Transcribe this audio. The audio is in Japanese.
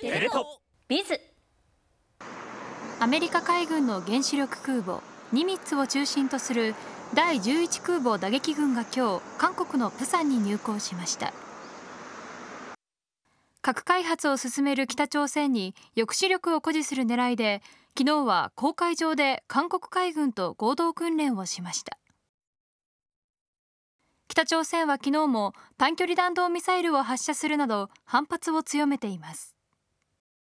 テレ東ビズアメリカ海軍の原子力空母ニミッツを中心とする第11空母打撃群が今日韓国のプサンに入港しました核開発を進める北朝鮮に抑止力を誇示する狙いで昨日は公海上で韓国海軍と合同訓練をしました北朝鮮は昨日も短距離弾道ミサイルを発射するなど反発を強めています